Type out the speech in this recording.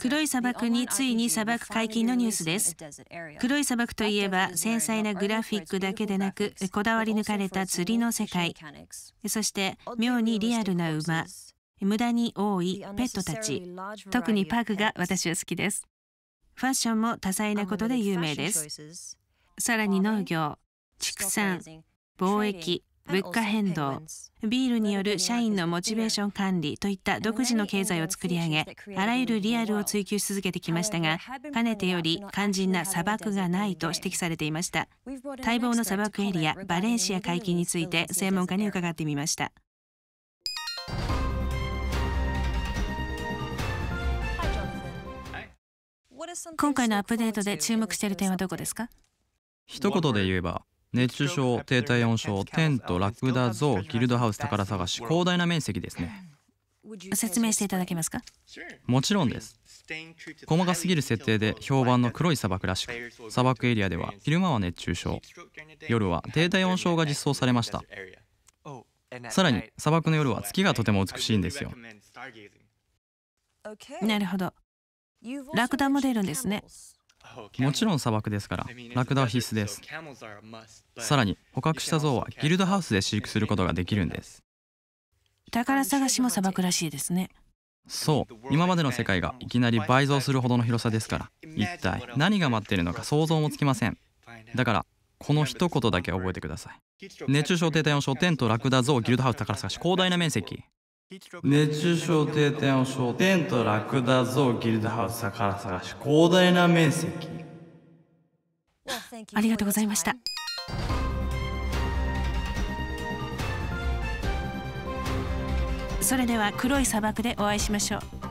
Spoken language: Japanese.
黒い砂漠についに砂漠解禁のニュースです黒い砂漠といえば繊細なグラフィックだけでなくこだわり抜かれた釣りの世界そして妙にリアルな馬無駄に多いペットたち特にパグが私は好きですファッションも多彩なことで有名ですさらに農業畜産貿易物価変動ビールによる社員のモチベーション管理といった独自の経済を作り上げあらゆるリアルを追求し続けてきましたがかねてより肝心な砂漠がないと指摘されていました待望の砂漠エリアバレンシア解禁について専門家に伺ってみました今回のアップデートで注目している点はどこですか一言で言えば熱中症低体温症テントラクダ像ギルドハウス宝探し広大な面積ですね説明していただけますかもちろんです細かすぎる設定で評判の黒い砂漠らしく砂漠エリアでは昼間は熱中症夜は低体温症が実装されましたさらに砂漠の夜は月がとても美しいんですよなるほどラクダも出るんですねもちろん砂漠ですからラクダは必須ですさらに捕獲したゾウはギルドハウスで飼育することができるんです宝探しも砂漠らしいですねそう今までの世界がいきなり倍増するほどの広さですから一体何が待っているのか想像もつきませんだからこの一言だけ覚えてください熱中症停滞の書店とラクダゾウギルドハウス宝探し広大な面積熱中症定点を焦テントラクダ像ギルドハウスから探し広大な面積ありがとうございましたそれでは黒い砂漠でお会いしましょう